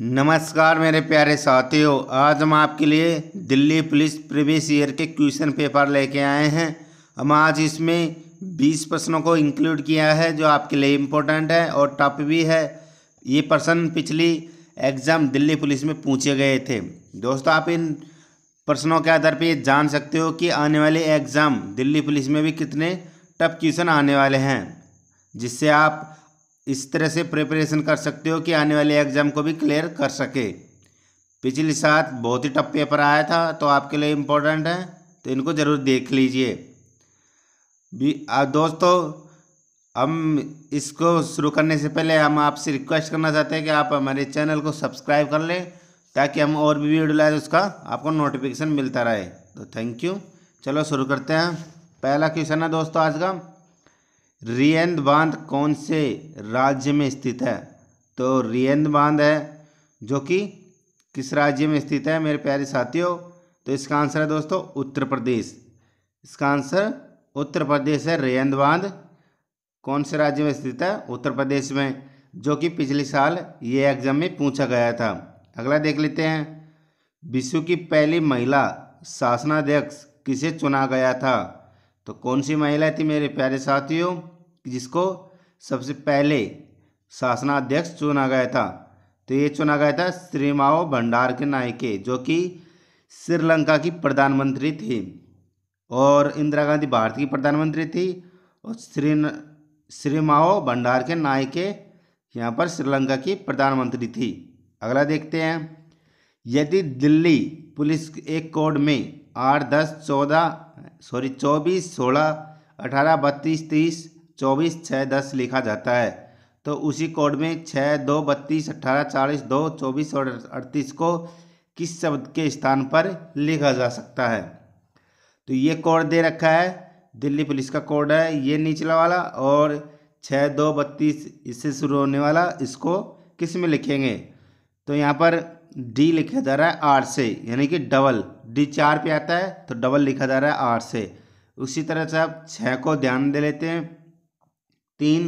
नमस्कार मेरे प्यारे साथियों आज हम आपके लिए दिल्ली पुलिस प्रीवियस ईयर के क्वेश्चन पेपर लेके आए हैं हम आज इसमें 20 प्रश्नों को इंक्लूड किया है जो आपके लिए इम्पोर्टेंट है और टफ भी है ये प्रश्न पिछली एग्ज़ाम दिल्ली पुलिस में पूछे गए थे दोस्तों आप इन प्रश्नों के आधार पर ये जान सकते हो कि आने वाले एग्ज़ाम दिल्ली पुलिस में भी कितने टफ क्वेश्चन आने वाले हैं जिससे आप इस तरह से प्रिपरेशन कर सकते हो कि आने वाले एग्ज़ाम को भी क्लियर कर सके पिछली सात बहुत ही टफ पेपर आया था तो आपके लिए इम्पोर्टेंट है तो इनको ज़रूर देख लीजिए भी आ, दोस्तों हम इसको शुरू करने से पहले हम आपसे रिक्वेस्ट करना चाहते हैं कि आप हमारे चैनल को सब्सक्राइब कर लें ताकि हम और भी वीडियो लाए तो उसका आपको नोटिफिकेशन मिलता रहे तो थैंक यू चलो शुरू करते हैं पहला क्वेश्चन है दोस्तों आज का रियंद बांध कौन से राज्य में स्थित है तो रियंद बांध है जो कि किस राज्य में स्थित है मेरे प्यारे साथियों तो इसका आंसर है दोस्तों उत्तर प्रदेश इसका आंसर उत्तर प्रदेश है रेयंद बांध कौन से राज्य में स्थित है उत्तर प्रदेश में जो कि पिछले साल ये एग्जाम में पूछा गया था अगला देख लेते हैं विश्व की पहली महिला शासनाध्यक्ष किसे चुना गया था तो कौन सी महिला थी मेरे प्यारे साथियों जिसको सबसे पहले शासनाध्यक्ष चुना गया था तो ये चुना गया था श्रीमाओ भंडार के नायके जो कि श्रीलंका की प्रधानमंत्री थी और इंदिरा गांधी भारत की प्रधानमंत्री थी और श्री श्रीमाओ भंडार के नायके यहाँ पर श्रीलंका की प्रधानमंत्री थी अगला देखते हैं यदि दिल्ली पुलिस एक कोड में आठ दस चौदह सॉरी चौबीस सोलह अठारह बत्तीस तीस चौबीस छः दस लिखा जाता है तो उसी कोड में छः दो बत्तीस अट्ठारह चालीस दो चौबीस और अड़तीस को किस शब्द के स्थान पर लिखा जा सकता है तो ये कोड दे रखा है दिल्ली पुलिस का कोड है ये निचला वाला और छः दो बत्तीस इससे शुरू होने वाला इसको किस में लिखेंगे तो यहाँ पर डी लिखा जा रहा है आर से यानी कि डबल डी चार पे आता है तो डबल लिखा जा रहा है आर से उसी तरह से आप छः को ध्यान दे लेते हैं तीन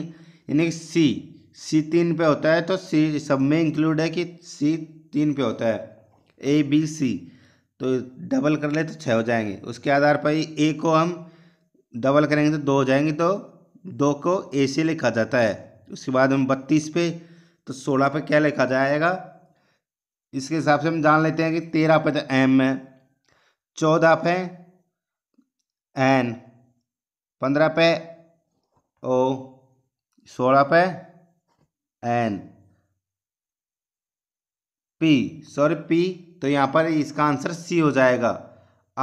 यानी कि सी सी तीन पे होता है तो सी सब में इंक्लूड है कि सी तीन पे होता है ए बी सी तो डबल कर ले तो छः हो जाएंगे उसके आधार पर ही ए को हम डबल करेंगे तो दो हो जाएंगे तो दो को ए से लिखा जाता है उसके बाद हम बत्तीस पे तो सोलह पे क्या लिखा जाएगा इसके हिसाब से हम जान लेते हैं कि तेरह पे तो एम है चौदह पे एन पंद्रह पे ओ सोलह पे एन पी सॉरी पी तो यहाँ पर इसका आंसर सी हो जाएगा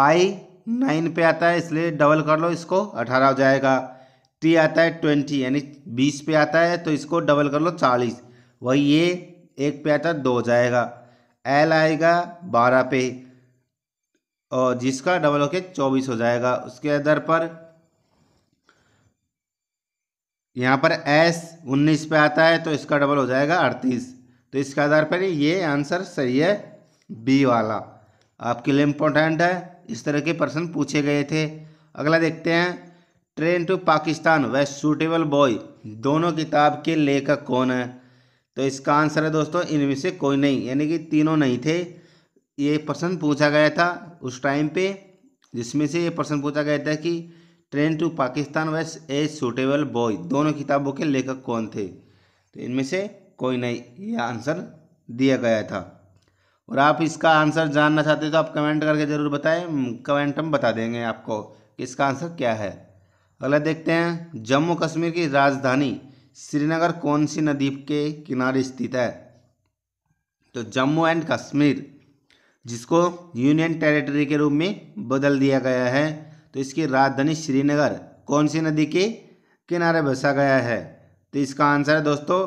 आई नाइन पे आता है इसलिए डबल कर लो इसको अठारह हो जाएगा टी आता है ट्वेंटी यानी बीस पे आता है तो इसको डबल कर लो चालीस वही ये एक पे आता है दो हो जाएगा एल आएगा बारह पे और जिसका डबल होके चौबीस हो जाएगा उसके आधार पर यहाँ पर एस उन्नीस पे आता है तो इसका डबल हो जाएगा अड़तीस तो इसके आधार पर ये आंसर सही है बी वाला आपके लिए इम्पोर्टेंट है इस तरह के प्रश्न पूछे गए थे अगला देखते हैं ट्रेन टू पाकिस्तान वे सूटेबल बॉय दोनों किताब के लेखक कौन है तो इसका आंसर है दोस्तों इनमें से कोई नहीं यानी कि तीनों नहीं थे ये प्रश्न पूछा गया था उस टाइम पे जिसमें से ये प्रश्न पूछा गया था कि ट्रेन टू पाकिस्तान वैस ए सूटेबल बॉय दोनों किताबों के लेखक कौन थे तो इनमें से कोई नहीं ये आंसर दिया गया था और आप इसका आंसर जानना चाहते हो तो आप कमेंट करके ज़रूर बताएं कमेंट हम बता देंगे आपको कि इसका आंसर क्या है अगला देखते हैं जम्मू कश्मीर की राजधानी श्रीनगर कौन सी नदी के किनारे स्थित है तो जम्मू एंड कश्मीर जिसको यूनियन टेरिटरी के रूप में बदल दिया गया है तो इसकी राजधानी श्रीनगर कौन सी नदी के किनारे बसा गया है तो इसका आंसर है दोस्तों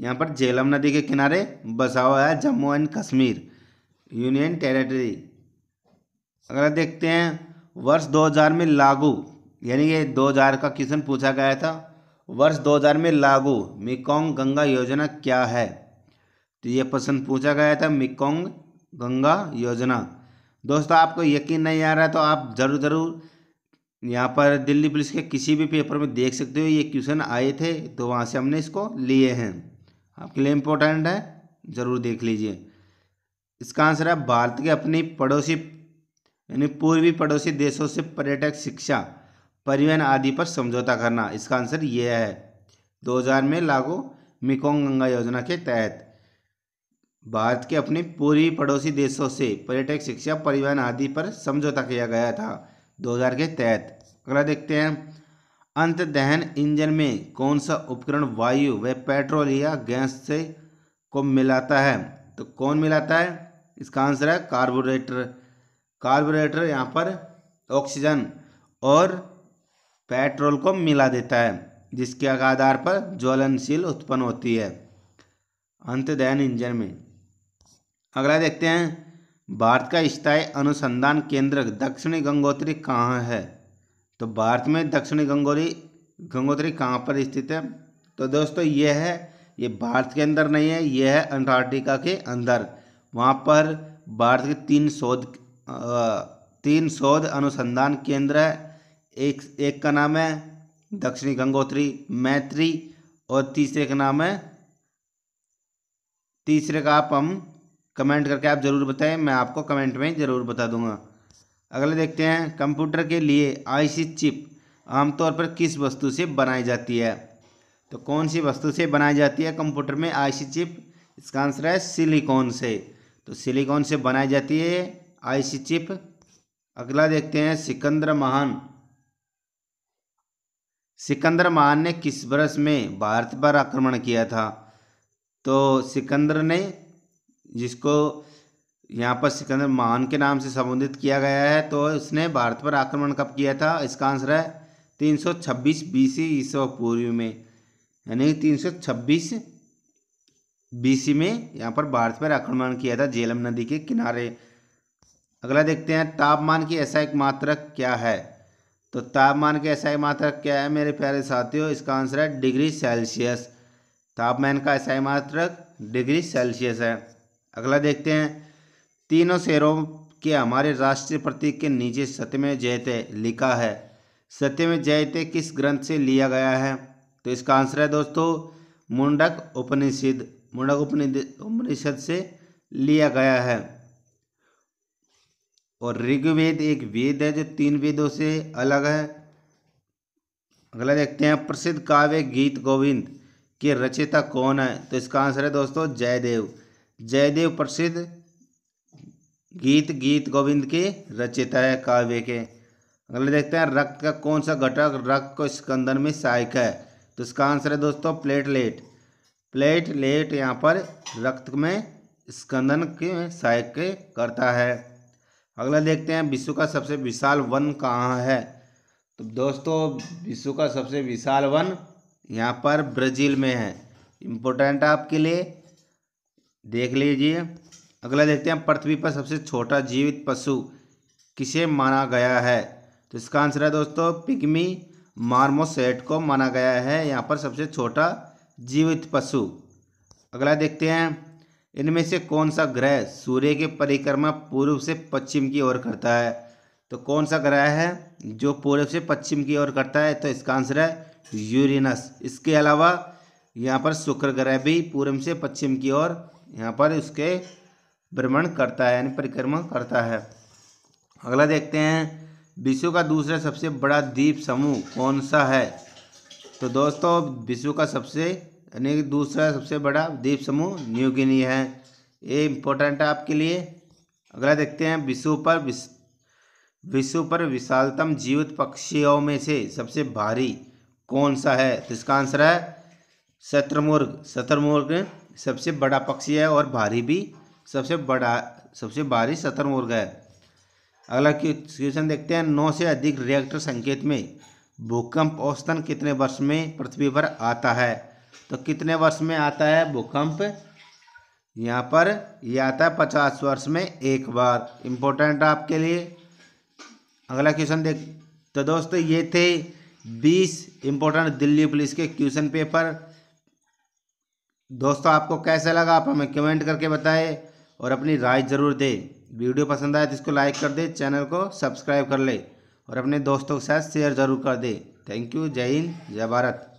यहाँ पर झेलम नदी के किनारे बसा हुआ है Jammu and Kashmir union territory अगर देखते हैं वर्ष 2000 में लागू यानी ये 2000 का क्वेश्चन पूछा गया था वर्ष 2000 में लागू मिकोंग गंगा योजना क्या है तो ये प्रश्न पूछा गया था मिकोंग गंगा योजना दोस्तों आपको यकीन नहीं आ रहा तो आप ज़रूर ज़रूर यहाँ पर दिल्ली पुलिस के किसी भी पेपर में देख सकते हो ये क्वेश्चन आए थे तो वहाँ से हमने इसको लिए हैं आपके लिए इम्पोर्टेंट है ज़रूर देख लीजिए इसका आंसर है भारत के अपनी पड़ोसी यानी पूर्वी पड़ोसी देशों से पर्यटक शिक्षा परिवहन आदि पर समझौता करना इसका आंसर ये है 2000 में लागू मिकोंग गंगा योजना के तहत भारत के अपने पूर्वी पड़ोसी देशों से पर्यटक शिक्षा परिवहन आदि पर समझौता किया गया था 2000 के तहत अगला देखते हैं अंत दहन इंजन में कौन सा उपकरण वायु व पेट्रोल या गैस से को मिलाता है तो कौन मिलाता है इसका आंसर है कार्बोरेटर कार्बोरेटर यहाँ पर ऑक्सीजन और पेट्रोल को मिला देता है जिसके आधार पर ज्वलनशील उत्पन्न होती है अंत दहन इंजन में अगला देखते हैं भारत का स्थायी अनुसंधान केंद्र दक्षिणी गंगोत्री कहाँ है तो भारत में दक्षिणी गंगोत्री गंगोत्री कहाँ पर स्थित है तो दोस्तों यह है ये भारत के अंदर नहीं है यह है अंटार्कटिका के अंदर वहाँ पर भारत के तीन शोध तीन शोध अनुसंधान केंद्र है एक एक का नाम है दक्षिणी गंगोत्री मैत्री और तीसरे का नाम है तीसरे का आप हम कमेंट करके आप ज़रूर बताएं मैं आपको कमेंट में ज़रूर बता दूंगा अगले देखते हैं कंप्यूटर के लिए आईसी चिप आमतौर पर किस वस्तु से बनाई जाती है तो कौन सी वस्तु से बनाई जाती है कंप्यूटर में आईसी चिप इसका आंसर है सिलिकॉन से तो सिलिकॉन से बनाई जाती है आईसी चिप अगला देखते हैं सिकंदर महान सिकंदर महान ने किस वर्ष में भारत पर आक्रमण किया था तो सिकंदर ने जिसको यहाँ पर सिकंदर महान के नाम से संबोधित किया गया है तो उसने भारत पर आक्रमण कब किया था इसका आंसर है 326 सी ईसा पूर्व में यानी 326 सी में यहाँ पर भारत पर आक्रमण किया था झेलम नदी के किनारे अगला देखते हैं तापमान की ऐसा एक मात्रक क्या है तो तापमान की ऐसा मात्रक क्या है मेरे प्यारे साथियों इसका आंसर है डिग्री सेल्सियस तापमान का ऐसा मात्रक डिग्री सेल्सियस है अगला देखते हैं तीनों शहरों के हमारे राष्ट्रीय प्रतीक के नीचे सत्यमय जयते लिखा है सत्यमय जयते किस ग्रंथ से लिया गया है तो इसका आंसर है दोस्तों मुंडक उपनिषद मुंडक उपनिषद से लिया गया है और ऋग्वेद एक वेद है जो तीन वेदों से अलग है अगला देखते हैं प्रसिद्ध काव्य गीत गोविंद के रचयिता कौन है तो इसका आंसर है दोस्तों जयदेव जयदेव प्रसिद्ध गीत गीत गोविंद के रचयिता है काव्य के अगले देखते हैं रक्त का कौन सा घटक रक्त को स्कंदन में सहायक है तो इसका आंसर है दोस्तों प्लेटलेट प्लेटलेट यहाँ पर रक्त में स्कंदन के सहायक करता है अगला देखते हैं विश्व का सबसे विशाल वन कहाँ है तो दोस्तों विश्व का सबसे विशाल वन यहाँ पर ब्राज़ील में है इम्पोर्टेंट आपके लिए देख लीजिए अगला देखते हैं पृथ्वी पर सबसे छोटा जीवित पशु किसे माना गया है तो इसका आंसर है दोस्तों पिग्मी मार्मोसेट को माना गया है यहाँ पर सबसे छोटा जीवित पशु अगला देखते हैं इनमें से कौन सा ग्रह सूर्य की परिक्रमा पूर्व से पश्चिम की ओर करता है तो कौन सा ग्रह है जो पूर्व से पश्चिम की ओर करता है तो इसका आंसर है यूरिनस इसके अलावा यहाँ पर शुक्र ग्रह भी पूर्व से पश्चिम की ओर यहाँ पर उसके भ्रमण करता है यानी परिक्रमा करता है अगला देखते हैं विश्व का दूसरा सबसे बड़ा द्वीप समूह कौन सा है तो दोस्तों विश्व का सबसे यानी कि दूसरा सबसे बड़ा द्वीप समूह न्यू गिनी है ये इम्पोर्टेंट है आपके लिए अगला देखते हैं विश्व पर विश्व विश्व पर विशालतम जीवित पक्षियों में से सबसे भारी कौन सा है तो इसका आंसर है शत्रुमुर्ग शत्रुमुर्ग सबसे बड़ा पक्षी है और भारी भी सबसे बड़ा सबसे भारी शत्रुमुर्ग है अगला क्वेश्चन देखते हैं नौ से अधिक रिएक्टर संकेत में भूकंप औसतन कितने वर्ष में पृथ्वी पर आता है तो कितने वर्ष में आता है भूकंप यहाँ पर यह आता है पचास वर्ष में एक बार इम्पोर्टेंट आपके लिए अगला क्वेश्चन देख तो दोस्तों ये थे बीस इम्पोर्टेंट दिल्ली पुलिस के क्वेश्चन पेपर दोस्तों आपको कैसा लगा आप हमें कमेंट करके बताएं और अपनी राय ज़रूर दें वीडियो पसंद आए तो इसको लाइक कर दे चैनल को सब्सक्राइब कर ले और अपने दोस्तों के साथ शेयर ज़रूर कर दे थैंक यू जय हिंद जय भारत